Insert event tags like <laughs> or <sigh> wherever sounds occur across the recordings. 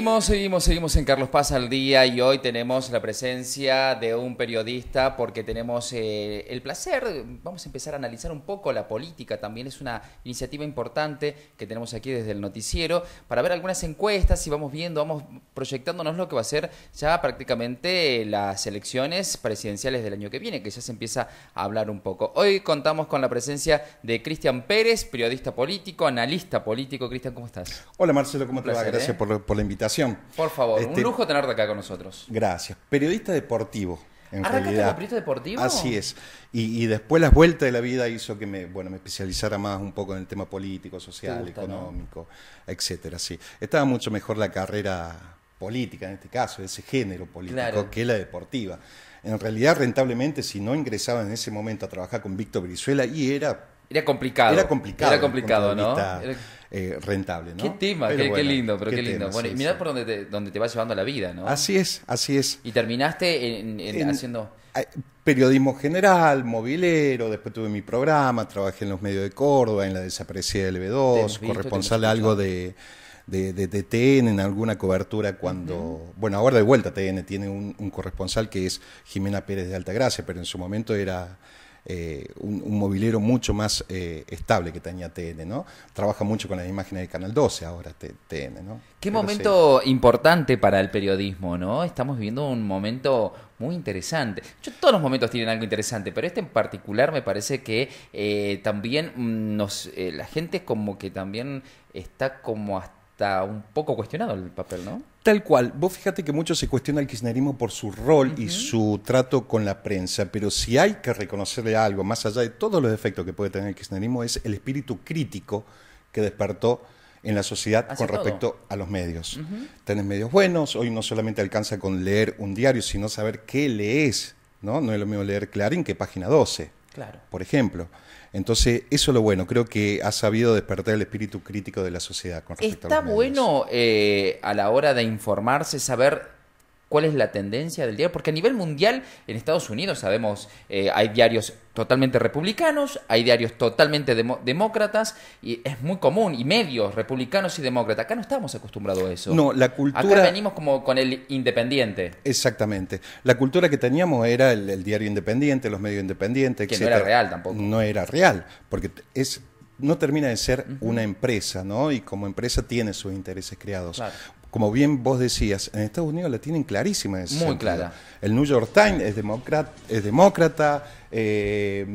Seguimos, seguimos, seguimos en Carlos Paz al día y hoy tenemos la presencia de un periodista porque tenemos eh, el placer, vamos a empezar a analizar un poco la política, también es una iniciativa importante que tenemos aquí desde el noticiero para ver algunas encuestas y vamos viendo, vamos proyectándonos lo que va a ser ya prácticamente las elecciones presidenciales del año que viene, que ya se empieza a hablar un poco. Hoy contamos con la presencia de Cristian Pérez, periodista político, analista político. Cristian, ¿cómo estás? Hola Marcelo, ¿cómo te va? Gracias ¿eh? por la invitación por favor, un este, lujo tenerte acá con nosotros. Gracias. Periodista deportivo. En realidad. periodista deportivo? Así es. Y, después las vueltas de la vida hizo que me, bueno, me especializara más un poco en el tema político, social, económico, etcétera. Sí. Estaba mucho mejor la carrera política en este caso, ese género político, que la deportiva. En realidad, rentablemente, si no ingresaba en ese momento a trabajar con Víctor Brizuela, y era... Era complicado. Era complicado. Era complicado, ¿no? Eh, rentable. ¿no? Qué tema, qué, lindo, pero qué, lindo. bueno, mirá por dónde te, donde va llevando la vida, ¿no? Así es, así es. Y terminaste en, haciendo... Eh, periodismo general, movilero, después tuve mi programa, trabajé en los medios de Córdoba, en la desaparecida del B2, corresponsal algo de... De, de, TN en alguna cobertura cuando. Bueno, ahora de vuelta TN tiene un, corresponsal que es Jimena Pérez de Altagracia, pero en su momento era eh, un, movilero mucho más eh, estable que tenía TN, ¿no? Trabaja mucho con las imágenes de Canal 12 ahora TN, ¿no? Qué momento importante para el periodismo, ¿no? Estamos viviendo un momento muy interesante. todos los momentos tienen algo interesante, pero este en particular me parece que eh, también nos, la gente como que también está como hasta está un poco cuestionado el papel, ¿no? Tal cual. Vos fíjate que mucho se cuestiona el kirchnerismo por su rol y su trato con la prensa, pero si hay que reconocerle algo, más allá de todos los efectos que puede tener el kirchnerismo, es el espíritu crítico que despertó en la sociedad con respecto a los medios. Tenés medios buenos, hoy no solamente alcanza con leer un diario, sino saber qué lees, ¿no? No es lo mismo leer Clarín que Página 12. Por ejemplo. Entonces, eso es lo bueno. Creo que ha sabido despertar el espíritu crítico de la sociedad con respecto Está bueno eh, a la hora de informarse, saber cuál es la tendencia del diario, porque a nivel mundial, en Estados Unidos sabemos, eh, hay diarios totalmente republicanos, hay diarios totalmente demócratas, y es muy común, y medios republicanos y demócratas. Acá no estamos acostumbrados a eso. No, la cultura... Acá venimos como con el independiente. Exactamente. La cultura que teníamos era el, diario independiente, los medios independientes, Que no era real tampoco. No era real, porque es no termina de ser una empresa, ¿no? Y como empresa tiene sus intereses creados. Claro como bien vos decías, en Estados Unidos la tienen clarísima. Muy clara. El New York Times es demócrata, eh,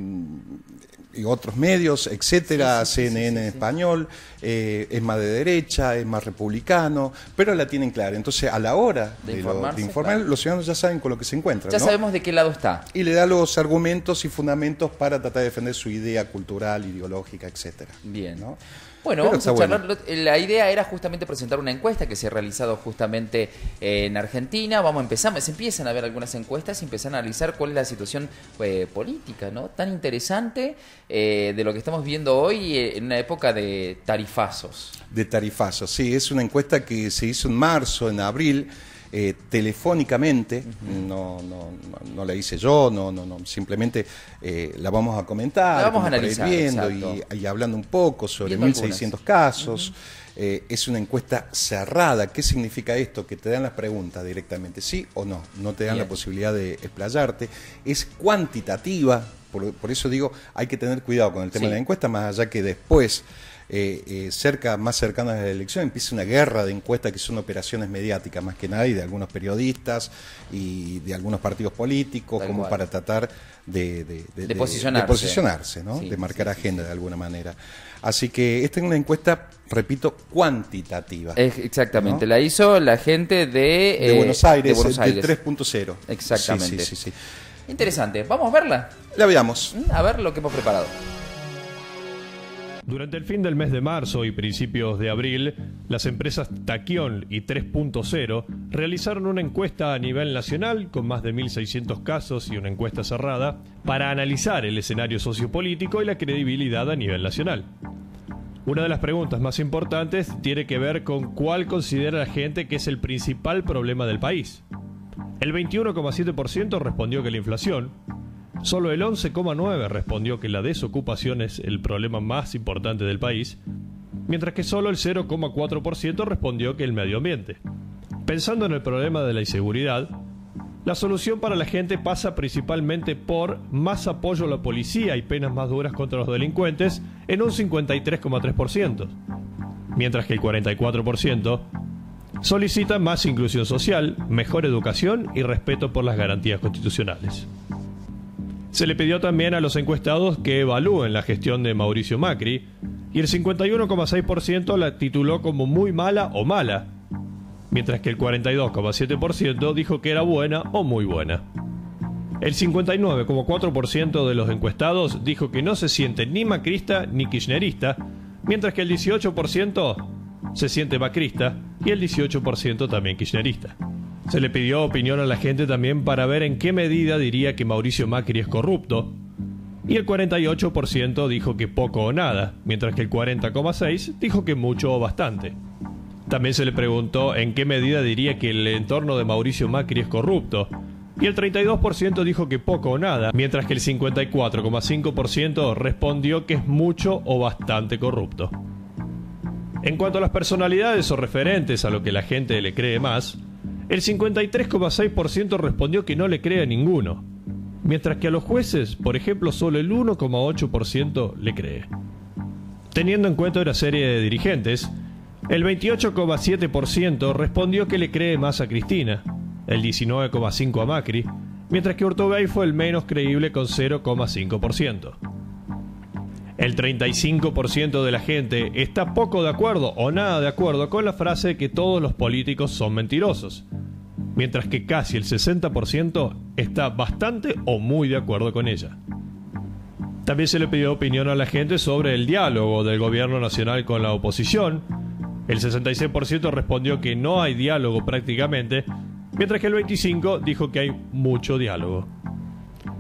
y otros medios, etcétera, CNN en español, eh, es más de derecha, es más republicano, pero la tienen clara. Entonces, a la hora de, informar, los ciudadanos ya saben con lo que se encuentran. Ya sabemos de qué lado está. Y le da los argumentos y fundamentos para tratar de defender su idea cultural, ideológica, etcétera. Bien. ¿no? Bueno, vamos a charlar. La idea era justamente presentar una encuesta que se ha realizado justamente eh, en Argentina. Vamos a empezar, se empiezan a ver algunas encuestas y empiezan a analizar cuál es la situación eh, política, ¿no? Tan interesante eh, de lo que estamos viendo hoy en una época de tarifazos. De tarifazos, sí. Es una encuesta que se hizo en marzo, en abril. Eh, telefónicamente, no, no, no, la hice yo, no, no, no simplemente eh, la vamos a comentar, vamos a y, hablando un poco sobre 1.600 casos. Eh, es una encuesta cerrada. ¿Qué significa esto? Que te dan las preguntas directamente, sí o no. No te dan la posibilidad de explayarte. Es cuantitativa, por, eso digo, hay que tener cuidado con el tema de la encuesta, más allá que después eh, eh, cerca, más cercana a la elección, empieza una guerra de encuestas que son operaciones mediáticas, más que nada, y de algunos periodistas y de algunos partidos políticos, como para tratar de, de, posicionarse, ¿no? de marcar agenda de alguna manera. Así que esta es una encuesta, repito, cuantitativa. exactamente, la hizo la gente de, de eh, Buenos Aires, de 3.0. Exactamente. Interesante, vamos a verla. La veamos. Mm, a ver lo que hemos preparado. Durante el fin del mes de marzo y principios de abril, las empresas Taquion y 3.0 realizaron una encuesta a nivel nacional con más de 1.600 casos y una encuesta cerrada para analizar el escenario sociopolítico y la credibilidad a nivel nacional. Una de las preguntas más importantes tiene que ver con cuál considera la gente que es el principal problema del país. El 21,7% respondió que la inflación, Solo el 11,9 respondió que la desocupación es el problema más importante del país, mientras que solo el 0,4% respondió que el medio ambiente. Pensando en el problema de la inseguridad, la solución para la gente pasa principalmente por más apoyo a la policía y penas más duras contra los delincuentes en un 53,3%, mientras que el 44% solicita más inclusión social, mejor educación y respeto por las garantías constitucionales. Se le pidió también a los encuestados que evalúen la gestión de Mauricio Macri, y el 51,6% la tituló como muy mala o mala, mientras que el 42,7% dijo que era buena o muy buena. El 59,4% de los encuestados dijo que no se siente ni macrista ni kirchnerista, mientras que el 18% se siente macrista y el 18% también kirchnerista. Se le pidió opinión a la gente también para ver en qué medida diría que Mauricio Macri es corrupto. Y el 48% dijo que poco o nada, mientras que el 40,6% dijo que mucho o bastante. También se le preguntó en qué medida diría que el entorno de Mauricio Macri es corrupto. Y el 32% dijo que poco o nada, mientras que el 54,5% respondió que es mucho o bastante corrupto. En cuanto a las personalidades o referentes a lo que la gente le cree más, el 53,6% respondió que no le cree a ninguno, mientras que a los jueces, por ejemplo, solo el 1,8% le cree. Teniendo en cuenta una serie de dirigentes, el 28,7% respondió que le cree más a Cristina, el 19,5% a Macri, mientras que Urtubey fue el menos creíble con 0,5%. El 35% de la gente está poco de acuerdo o nada de acuerdo con la frase que todos los políticos son mentirosos, mientras que casi el 60% está bastante o muy de acuerdo con ella. También se le pidió opinión a la gente sobre el diálogo del gobierno nacional con la oposición. El 66% respondió que no hay diálogo prácticamente, mientras que el 25% dijo que hay mucho diálogo.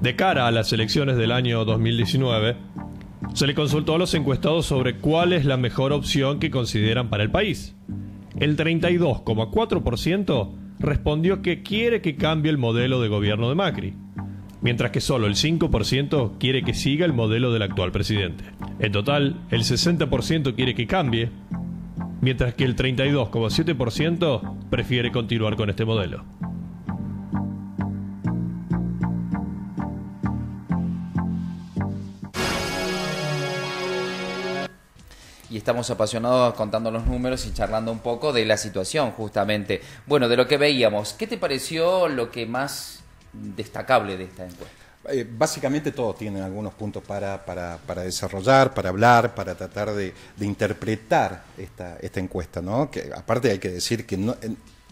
De cara a las elecciones del año 2019, se le consultó a los encuestados sobre cuál es la mejor opción que consideran para el país. El 32,4% respondió que quiere que cambie el modelo de gobierno de Macri, mientras que solo el 5% quiere que siga el modelo del actual presidente. En total, el 60% quiere que cambie, mientras que el 32,7% prefiere continuar con este modelo. y estamos apasionados contando los números y charlando un poco de la situación, justamente. Bueno, de lo que veíamos, ¿qué te pareció lo que más destacable de esta encuesta? Eh, básicamente todos tienen algunos puntos para, para, desarrollar, para hablar, para tratar de, interpretar esta, esta encuesta, ¿no? Que aparte hay que decir que no,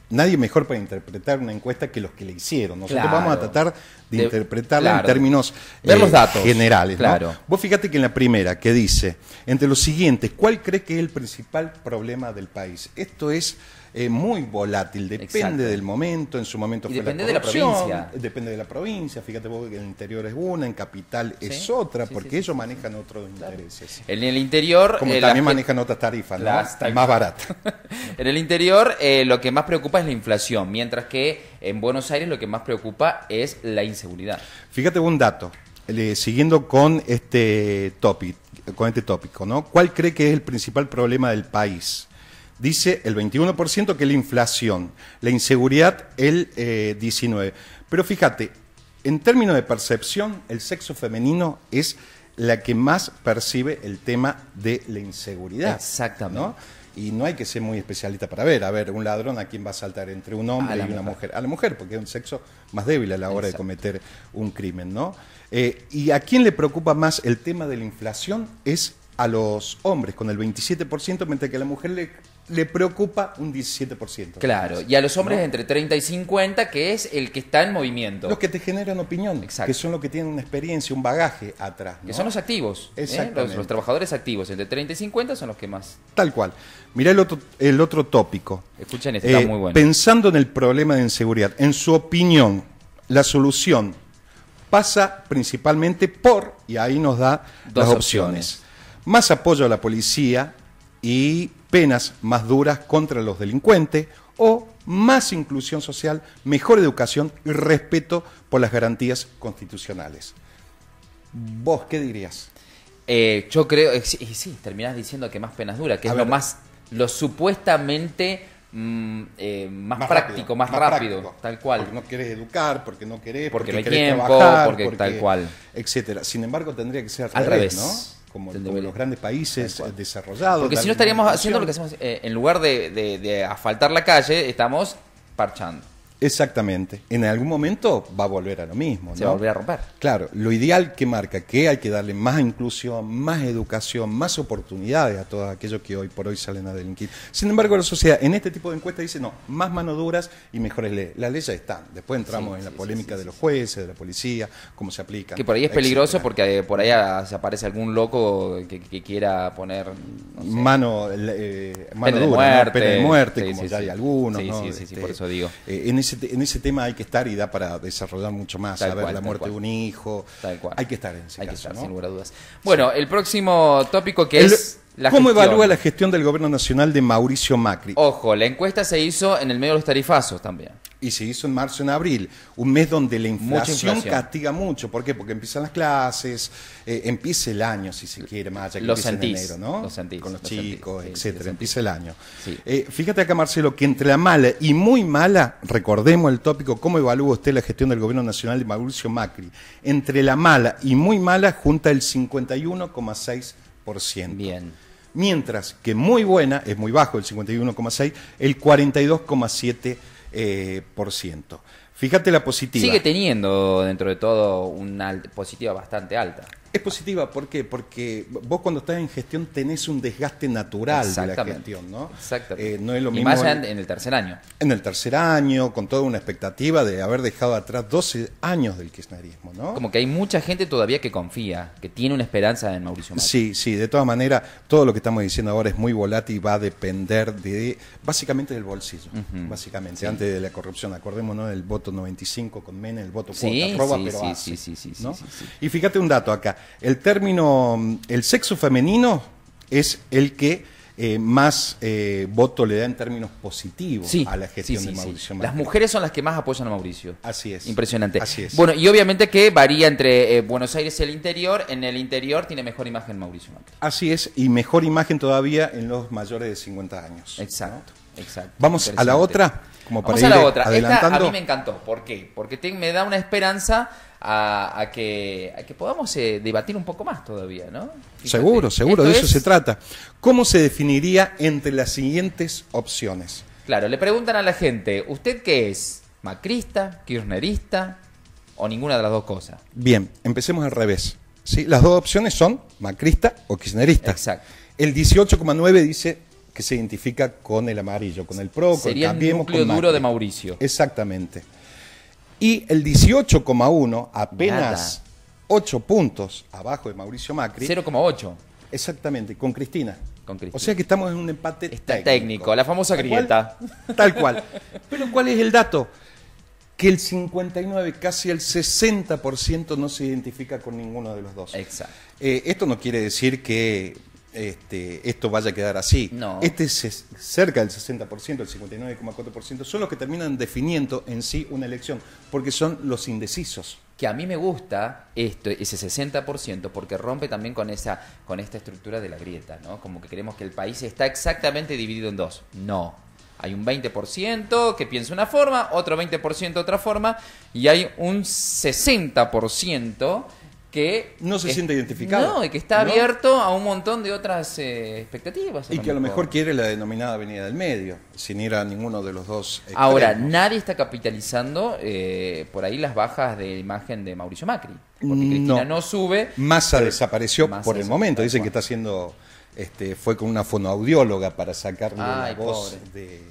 nadie mejor para interpretar una encuesta que los que le hicieron. Nosotros vamos a tratar de, interpretarla en términos eh, generales. Vos fíjate que en la primera, que dice, entre los siguientes, ¿cuál cree que es el principal problema del país? Esto es es muy volátil, depende del momento, en su momento depende de la provincia. Depende de la provincia, fíjate vos que en el interior es una, en capital es otra, porque ellos manejan otros intereses. En el interior... Como eh, también manejan otras tarifas, más baratas. <laughs> en el interior eh, lo que más preocupa es la inflación, mientras que en Buenos Aires lo que más preocupa es la inseguridad. Fíjate un dato, eh, siguiendo con este topic, con este tópico, ¿no? ¿Cuál cree que es el principal problema del país? dice el 21% que la inflación, la inseguridad el 19%. Eh, Pero fíjate, en términos de percepción, el sexo femenino es la que más percibe el tema de la inseguridad. Exactamente. ¿no? Y no hay que ser muy especialista para ver, a ver, un ladrón a quién va a saltar entre un hombre y una mujer. A la mujer, porque es un sexo más débil a la hora de cometer un crimen, ¿no? Eh, y a quién le preocupa más el tema de la inflación es a los hombres, con el 27%, mientras que a la mujer le le preocupa un 17%. Claro, y a los hombres entre 30 y 50, que es el que está en movimiento. Los que te generan opinión, Exacto. que son los que tienen una experiencia, un bagaje atrás. Que son los activos. ¿eh? Los, trabajadores activos, entre 30 y 50 son los que más. Tal cual. Mirá el otro, tópico. Escuchen, este, está eh, muy bueno. Pensando en el problema de inseguridad, en su opinión, la solución pasa principalmente por, y ahí nos da Dos las opciones. Más apoyo a la policía, y penas más duras contra los delincuentes o más inclusión social, mejor educación y respeto por las garantías constitucionales. ¿Vos qué dirías? Eh, yo creo, eh, y sí, terminás diciendo que más penas duras, que es lo más, lo supuestamente mm, eh, más, práctico, más, rápido, tal cual. Porque no querés educar, porque no querés, porque, no porque, tal cual. Etcétera. Sin embargo, tendría que ser al, revés, revés, ¿no? como, los grandes países desarrollados. Porque si no estaríamos haciendo lo que hacemos, eh, en lugar de asfaltar la calle, estamos parchando. Exactamente. En algún momento va a volver a lo mismo. ¿no? Se va a volver a romper. Claro, lo ideal que marca que hay que darle más inclusión, más educación, más oportunidades a todos aquellos que hoy por hoy salen a delinquir. Sin embargo, la sociedad en este tipo de encuestas dice, no, más manos duras y mejores leyes. Las leyes están. Después entramos en la polémica de los jueces, de la policía, cómo se aplica. Que por ahí es peligroso porque eh, por ahí aparece algún loco que, quiera poner... mano, eh, dura, de muerte, pena de muerte, como ya hay algunos. Sí, sí, sí, por este, eso digo. Eh, en ese en ese tema hay que estar y da para desarrollar mucho más. a ver, la muerte de un hijo. Hay que estar en ese hay sin lugar a dudas. Bueno, el próximo tópico que es. ¿Cómo evalúa la gestión del gobierno nacional de Mauricio Macri? Ojo, la encuesta se hizo en el medio de los tarifazos también. Y se hizo en marzo en abril, un mes donde la inflación, castiga mucho. ¿Por qué? Porque empiezan las clases, eh, empieza el año, si se quiere, más allá que enero, ¿no? Los Con los, chicos, etcétera. empieza el año. Eh, fíjate acá, Marcelo, que entre la mala y muy mala, recordemos el tópico, ¿cómo evalúa usted la gestión del gobierno nacional de Mauricio Macri? Entre la mala y muy mala junta el 51,6%. Bien mientras que muy buena es muy bajo, el 51,6, el 42,7%. Eh, por ciento. Fíjate la positiva. Sigue teniendo dentro de todo una positiva bastante alta. Es positiva, ¿por qué? Porque vos cuando estás en gestión tenés un desgaste natural de la gestión, ¿no? Exactamente. Eh, no es lo mismo y más en, el tercer año. En el tercer año, con toda una expectativa de haber dejado atrás 12 años del kirchnerismo, ¿no? Como que hay mucha gente todavía que confía, que tiene una esperanza en Mauricio Macri. Sí, sí, de todas maneras, todo lo que estamos diciendo ahora es muy volátil y va a depender de, básicamente del bolsillo, básicamente, antes de la corrupción. Acordémonos del voto 95 con Mene, el voto sí, cuota, roba, sí, pero sí. Y fíjate un dato acá el término, el sexo femenino es el que eh, más eh, voto le da en términos positivos a la gestión de Mauricio Las mujeres son las que más apoyan a Mauricio. Así es. Impresionante. Bueno, y obviamente que varía entre eh, Buenos Aires y el interior. En el interior tiene mejor imagen Mauricio Así es, y mejor imagen todavía en los mayores de 50 años. Exacto, exacto. Vamos a la otra para Vamos a la otra. Esta a mí me encantó. ¿Por qué? Porque me da una esperanza a, que, podamos eh, debatir un poco más todavía, ¿no? Seguro, seguro, de eso se trata. ¿Cómo se definiría entre las siguientes opciones? Claro, le preguntan a la gente, ¿usted qué es? ¿Macrista, kirchnerista o ninguna de las dos cosas? Bien, empecemos al revés. ¿sí? Las dos opciones son macrista o kirchnerista. Exacto. El 18,9 dice que se identifica con el amarillo, con el PRO, Sería con el núcleo duro de Mauricio. Exactamente. Y el 18,1, apenas 8 puntos abajo de Mauricio Macri. 0,8. Exactamente, con Cristina. Con Cristina. O sea que estamos en un empate técnico. la famosa grieta. tal cual. Pero ¿cuál es el dato? Que el 59, casi el 60% no se identifica con ninguno de los dos. Exacto. Eh, esto no quiere decir que este, esto vaya a quedar así. No. Este es cerca del 60%, el 59,4%, son los que terminan definiendo en sí una elección, porque son los indecisos. Que a mí me gusta ese 60%, porque rompe también con, esa, con esta estructura de la grieta, ¿no? Como que creemos que el país está exactamente dividido en dos. No. Hay un 20% que piensa una forma, otro 20% otra forma, y hay un 60% que... No se siente identificado. No, y que está abierto a un montón de otras eh, expectativas. Y que a lo mejor quiere la denominada Avenida del Medio, sin ir a ninguno de los dos. Ahora, nadie está capitalizando eh, por ahí las bajas de imagen de Mauricio Macri, porque Cristina no, sube. Massa desapareció por el momento, dicen que está haciendo... Este, fue con una fonoaudióloga para sacarle la voz de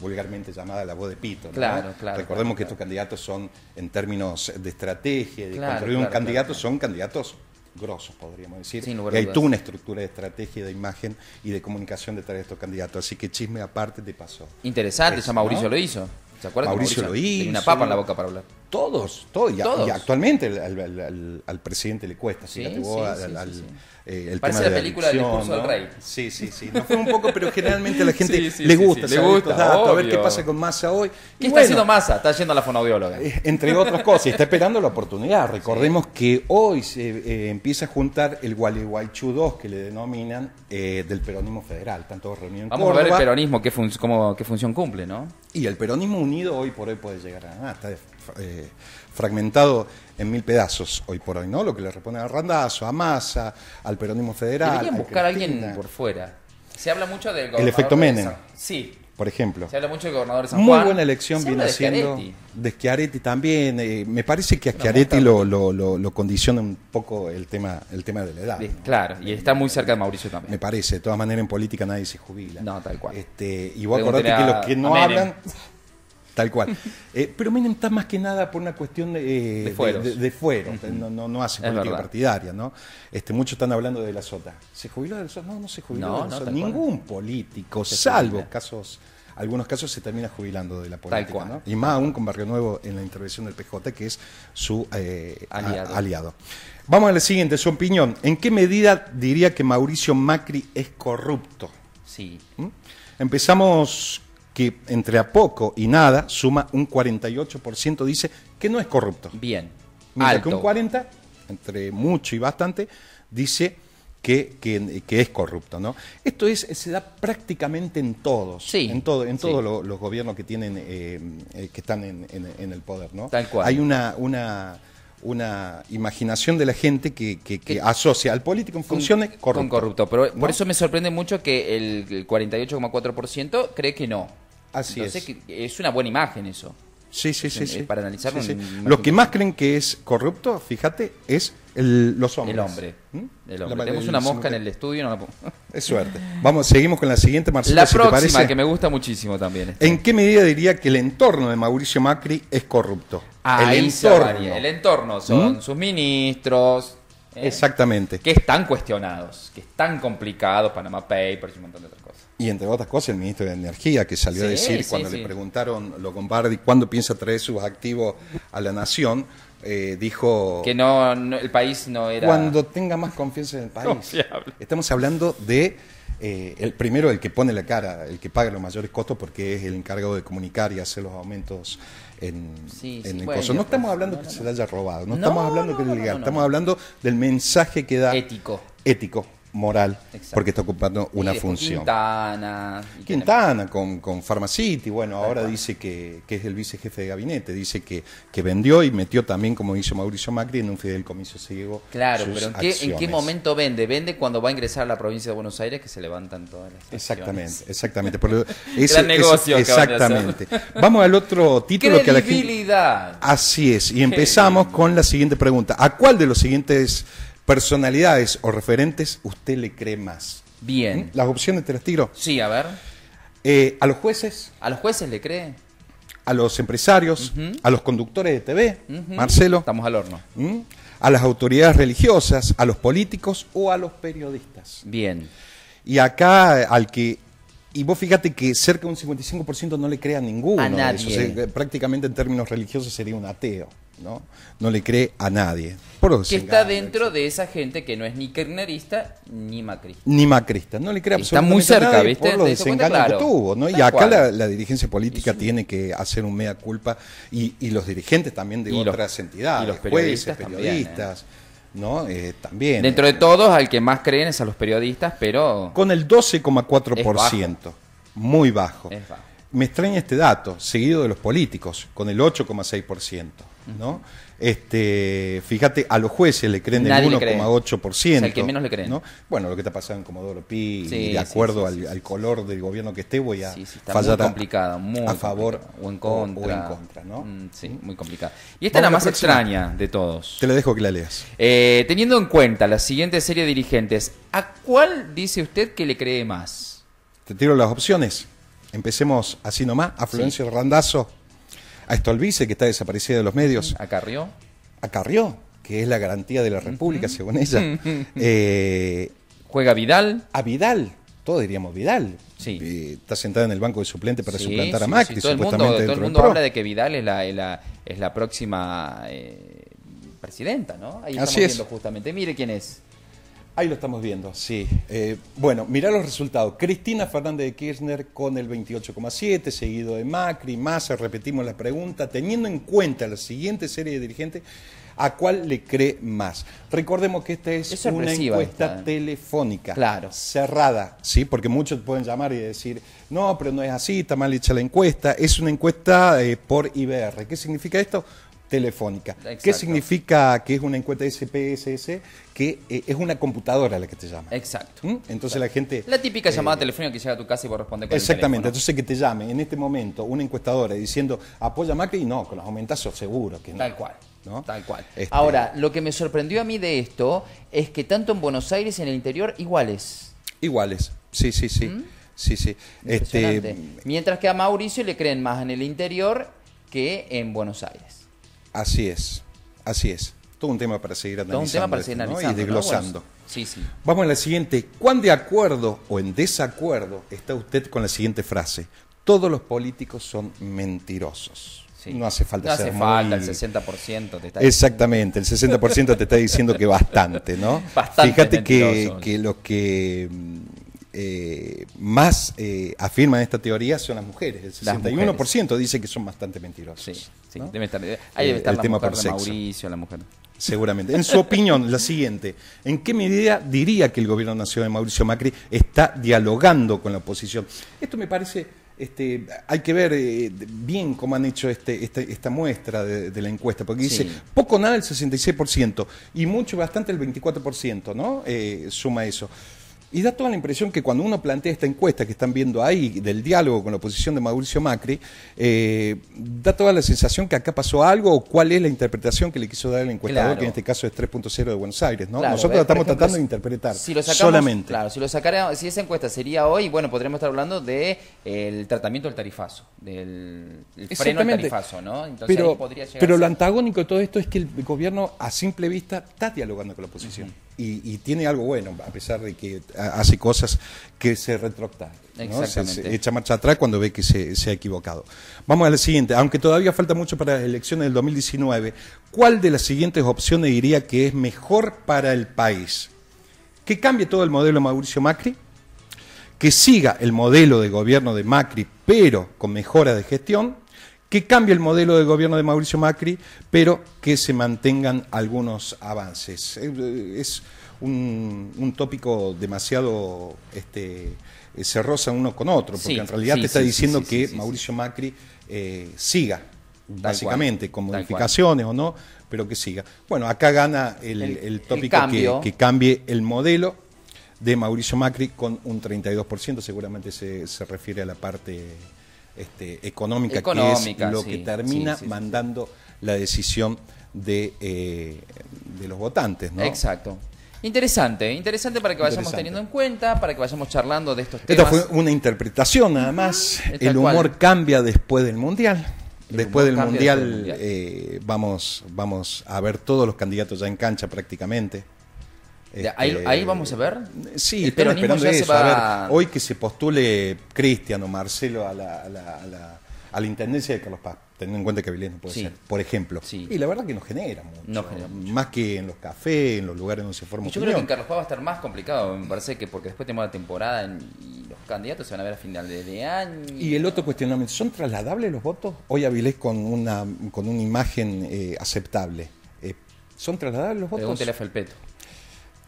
vulgarmente llamada la voz de Pito. Claro, Recordemos que estos candidatos son, en términos de estrategia, de construir un candidato, son candidatos grosos, podríamos decir. y hay toda una estructura de estrategia, de imagen y de comunicación detrás de estos candidatos. Así que chisme aparte te pasó. Interesante, ya Mauricio lo hizo. ¿Se acuerdan? Mauricio, lo hizo. una papa en la boca para hablar. Todos, todos. Y, actualmente al, presidente le cuesta, sí, sí, sí, eh, el Parece tema de la película del discurso del rey. Sí, sí, sí. Nos fue un poco, pero generalmente a la <laughs> gente le gusta, le gusta a ver qué pasa con Massa hoy. ¿Qué está haciendo Massa? Está yendo a la fonoaudióloga. Eh, entre otras cosas, está esperando la oportunidad. <laughs> Recordemos que hoy se eh, empieza a juntar el Gualeguaychú 2, que le denominan, del peronismo federal. Están todos reunidos Vamos Córdoba. a ver el peronismo, qué, función cumple, ¿no? Y el peronismo unido hoy por hoy puede llegar a... nada. está eh, fragmentado en mil pedazos hoy por hoy, ¿no? Lo que le responde al Randazo, a Massa, al peronismo federal. Deberían buscar a alguien por fuera. Se habla mucho del gobernador. El efecto Menem. Sí. Por ejemplo. Se habla mucho del gobernador de San Juan. Muy buena elección viene haciendo. De Schiaretti también. Eh, me parece que a Schiaretti lo, condiciona un poco el tema, el tema de la edad. Claro, y está muy cerca de Mauricio también. Me parece. De todas maneras, en política nadie se jubila. No, tal cual. Este, y vos acordate que los que no hablan tal cual. Eh, pero miren, está más que nada por una cuestión de, eh, fueros. de, no, hace política partidaria. ¿no? Este, muchos están hablando de la SOTA. ¿Se jubiló de la SOTA? No, no se jubiló de la SOTA. Ningún político, salvo casos algunos casos se termina jubilando de la política. Y más aún con Barrio Nuevo en la intervención del PJ, que es su eh, aliado. Vamos a la siguiente, su opinión. ¿En qué medida diría que Mauricio Macri es corrupto? Sí. ¿Mm? Empezamos que entre a poco y nada suma un 48%, dice que no es corrupto. Bien. Mientras que un 40%, entre mucho y bastante, dice que, que, es corrupto. ¿no? Esto es, se da prácticamente en todos, en, todo, en todos los, gobiernos que tienen, eh, eh, que están en, el poder, ¿no? Tal cual. Hay una, una una imaginación de la gente que, asocia al político en funciones corrupto. Pero por eso me sorprende mucho que el 48,4% cree que no es. una buena imagen eso. Sí, sí, sí. Para analizarlo. Lo Los que más creen que es corrupto, fíjate, es el, los hombres. El hombre. ¿Mm? Tenemos una mosca en el estudio. No la... <laughs> es suerte. Vamos, seguimos con la siguiente, Marcelo. La próxima, que me gusta muchísimo también. Este. ¿En qué medida diría que el entorno de Mauricio Macri es corrupto? Ah, el, entorno. el entorno. son ¿Mm? sus ministros, ¿eh? Exactamente. Que están cuestionados, que están complicados, Panama Papers y un montón de otras cosas. Y entre otras cosas, el ministro de Energía, que salió a decir cuando le preguntaron lo Lombardi, cuándo piensa traer sus activos a la nación, eh, dijo... Que no, el país no era... Cuando tenga más confianza en el país. Estamos hablando de... Eh, el primero, el que pone la cara, el que paga los mayores costos porque es el encargado de comunicar y hacer los aumentos en, en el No pues, estamos hablando que se le haya robado, no, estamos hablando que es legal, estamos hablando del mensaje que da. Ético. Ético, moral porque está ocupando una función. Quintana. Quintana con, con Pharmacity, bueno, ahora dice que, que, es el vicejefe de gabinete, dice que, que vendió y metió también, como hizo Mauricio Macri, en un fidel fideicomiso ciego. Claro, pero ¿en qué, ¿en qué, momento vende? Vende cuando va a ingresar a la provincia de Buenos Aires que se levantan todas las Exactamente, exactamente. negocio exactamente. Vamos al otro título que la Así es, y empezamos con la siguiente pregunta. ¿A cuál de los siguientes personalidades o referentes usted le cree más. Bien. ¿Mm? Las opciones te las tiro. Sí, a ver. Eh, a los jueces. ¿A los jueces le cree? A los empresarios, a los conductores de TV, Marcelo. Estamos al horno. ¿Mm? A las autoridades religiosas, a los políticos o a los periodistas. Bien. Y acá al que y vos fíjate que cerca de un 55% no le crea a ninguno. A nadie. prácticamente en términos religiosos sería un ateo. ¿no? No le cree a nadie. que está dentro de esa gente que no es ni kirchnerista ni macrista. Ni macrista, no le cree está absolutamente Está muy cerca, Por los desengaños que tuvo, ¿no? y acá la, dirigencia política tiene que hacer un mea culpa y, y los dirigentes también de otras entidades, los periodistas jueces, periodistas. ¿eh? ¿no? Eh, también. Dentro de eh. todos, al que más creen es a los periodistas, pero... Con el 12,4%. Muy bajo. bajo. Me extraña este dato, seguido de los políticos, con el 8,6%. ¿no? Este, fíjate, a los jueces le creen el 1,8%. el que menos le creen. ¿no? Bueno, lo que está pasando en Comodoro Pi, de acuerdo al, color del gobierno que esté, voy a fallar muy complicado, muy a favor o en contra. ¿no? Mm, sí, ¿Mm? muy complicado. Y esta es la más extraña de todos. Te la dejo que la leas. Eh, teniendo en cuenta la siguiente serie de dirigentes, ¿a cuál dice usted que le cree más? Te tiro las opciones. Empecemos así nomás. A Florencio Randazo a Stolbice, que está desaparecida de los medios. Mm. A Carrió. A Carrió, que es la garantía de la República, según ella. <laughs> Eh, Juega Vidal. A Vidal. Todos diríamos Vidal. Sí. Eh, está sentada en el banco de suplente para suplantar a Macri, supuestamente. todo el mundo habla de que Vidal es la, es la, próxima eh, presidenta, ¿no? Ahí Así estamos viendo justamente. Mire quién es. Ahí lo estamos viendo, sí. Eh, bueno, mirá los resultados. Cristina Fernández de Kirchner con el 28,7, seguido de Macri, Más repetimos la pregunta, teniendo en cuenta la siguiente serie de dirigentes, ¿a cuál le cree más? Recordemos que esta es, una encuesta ¿eh? telefónica, claro. cerrada, ¿sí? porque muchos pueden llamar y decir, no, pero no es así, está mal hecha la encuesta, es una encuesta eh, por IBR. ¿Qué significa esto? telefónica. ¿Qué significa que es una encuesta SPSS? Que eh, es una computadora la que te llama. Exacto. ¿Mm? Entonces la gente... La típica llamada eh, telefónica que llega a tu casa y vos responder con Exactamente. Entonces que te llame en este momento una encuestadora diciendo apoya Macri? Y no, con los aumentazos seguro que no. Tal cual. ¿no? Tal cual. Este, Ahora, lo que me sorprendió a mí de esto es que tanto en Buenos Aires y en el interior iguales. Iguales, sí, sí, sí. ¿Mm? Sí, sí. Este, Mientras que a Mauricio le creen más en el interior que en Buenos Aires. Así es, así es. Todo un tema para seguir analizando. Todo para seguir Y desglosando. sí, sí. Vamos a la siguiente. ¿Cuán de acuerdo o en desacuerdo está usted con la siguiente frase? Todos los políticos son mentirosos. No hace falta no hace ser falta, el 60% te está diciendo... Exactamente, el 60% te está diciendo que bastante, ¿no? <laughs> Bastante Fíjate que, que los que mm, eh, más eh, afirman esta teoría son las mujeres. El 61% dice que son bastante mentirosas. Sí, sí estar, ahí debe eh, estar el tema de Seguramente. En su <laughs> opinión, la siguiente, ¿en qué medida diría que el gobierno nacional de Mauricio Macri está dialogando con la oposición? Esto me parece este, hay que ver bien cómo han hecho este, este esta muestra de, la encuesta, porque dice poco nada el 66% y mucho bastante el 24%, ¿no? suma eso. Y da toda la impresión que cuando uno plantea esta encuesta que están viendo ahí, del diálogo con la oposición de Mauricio Macri, eh, da toda la sensación que acá pasó algo o cuál es la interpretación que le quiso dar el encuestador, que en este caso es 3.0 de Buenos Aires. ¿no? Nosotros estamos tratando de interpretar si solamente. si, esa encuesta sería hoy, bueno, podríamos estar hablando del eh, tratamiento del tarifazo, del freno al tarifazo. ¿no? pero lo antagónico de todo esto es que el gobierno a simple vista está dialogando con la oposición y, tiene algo bueno, a pesar de que hace cosas que se retrocta, ¿no? echa marcha atrás cuando ve que se, se ha equivocado. Vamos a la siguiente, aunque todavía falta mucho para las elecciones del 2019, ¿cuál de las siguientes opciones diría que es mejor para el país? ¿Que cambie todo el modelo Mauricio Macri? ¿Que siga el modelo de gobierno de Macri, pero con mejora de gestión? que cambie el modelo de gobierno de Mauricio Macri, pero que se mantengan algunos avances. Eh, eh, es un, tópico demasiado este, eh, se uno con otro, porque en realidad te está diciendo que Mauricio Macri siga, básicamente, con modificaciones o no, pero que siga. Bueno, acá gana el, tópico que, cambie el modelo de Mauricio Macri con un 32%, seguramente se, se refiere a la parte este, económica, que es lo que termina mandando la decisión eh, de, los votantes. ¿no? Exacto. Interesante, interesante para que vayamos teniendo en cuenta, para que vayamos charlando de estos temas. Esto fue una interpretación nada más. El humor cambia después del Mundial. después del Mundial, eh, vamos, vamos a ver todos los candidatos ya en cancha prácticamente. Este, ahí, vamos a ver. Sí, Pero están Se ver, hoy que se postule Cristian o Marcelo a la, intendencia de Carlos Paz, teniendo en cuenta que Avilés no puede ser, por ejemplo. Sí. Y la verdad que nos genera mucho. Más que en los cafés, en los lugares donde se forma Yo creo que en Carlos Paz va a estar más complicado, me parece que porque después tenemos la temporada y los candidatos se van a ver a final de año. Y el otro cuestionamiento, ¿son trasladables los votos? Hoy Avilés con una, con una imagen eh, aceptable. Eh, ¿Son trasladables los votos? Pregúntele a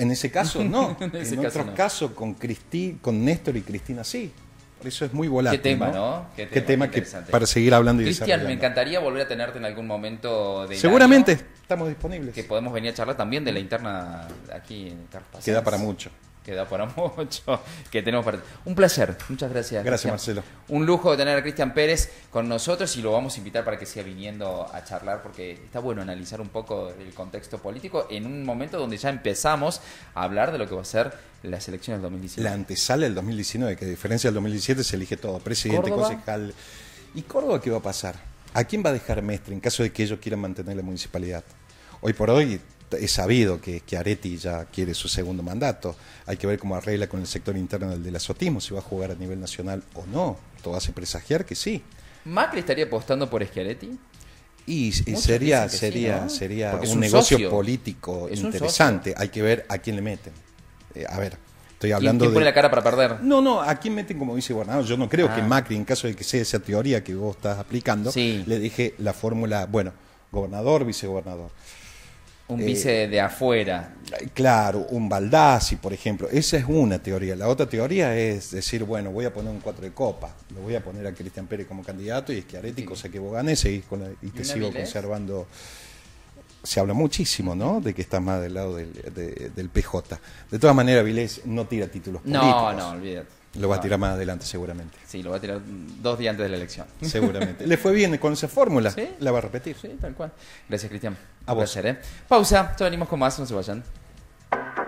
en ese caso, <laughs> no. en, otro caso, con, Cristi, con Néstor y Cristina, sí. Por eso es muy volátil. Qué tema, ¿no? Qué tema, que para seguir hablando y Cristian, me encantaría volver a tenerte en algún momento Seguramente, estamos disponibles. Que podemos venir a charlar también de la interna aquí en Carpas. Queda para mucho queda para <laughs> mucho, que tenemos Un placer, muchas gracias. Gracias, Marcelo. Un lujo tener a Cristian Pérez con nosotros y lo vamos a invitar para que siga viniendo a charlar porque está bueno analizar un poco el contexto político en un momento donde ya empezamos a hablar de lo que va a ser las elecciones del 2019. La antesala del 2019, que a diferencia del 2017 se elige todo, presidente, concejal. ¿Y Córdoba qué va a pasar? ¿A quién va a dejar Mestre en caso de que ellos quieran mantener la municipalidad? Hoy por hoy es sabido que Chiaretti ya quiere su segundo mandato. Hay que ver cómo arregla con el sector interno del, del azotismo, si va a jugar a nivel nacional o no. Todo hace presagiar que sí. ¿Macri estaría apostando por Schiaretti? Y, sería, sería, sería un, negocio político interesante. Hay que ver a quién le meten. Eh, a ver, estoy hablando ¿Quién, pone la cara para perder? No, no, a quién meten como vicegobernador, Yo no creo que ah. Macri, en caso de que sea esa teoría que vos estás aplicando, le dije la fórmula, bueno, gobernador, vicegobernador. Un eh, vice de afuera. Eh, claro, un Baldassi, por ejemplo. Esa es una teoría. La otra teoría es decir, bueno, voy a poner un cuatro de copa, lo voy a poner a Cristian Pérez como candidato y es sí. cosa que vos ganes, con y, te sigo conservando. Se habla muchísimo, ¿no? De que estás más del lado del, PJ. De todas maneras, Vilés no tira títulos políticos. No, no, olvídate. Lo va a ah. tirar más adelante, seguramente. Sí, lo va a tirar dos días antes de la elección. Seguramente. Le fue bien con esa fórmula. ¿Sí? La va a repetir. Sí, tal cual. Gracias, Cristian. A vos. ¿eh? Pausa. Ya venimos con más. No se vayan.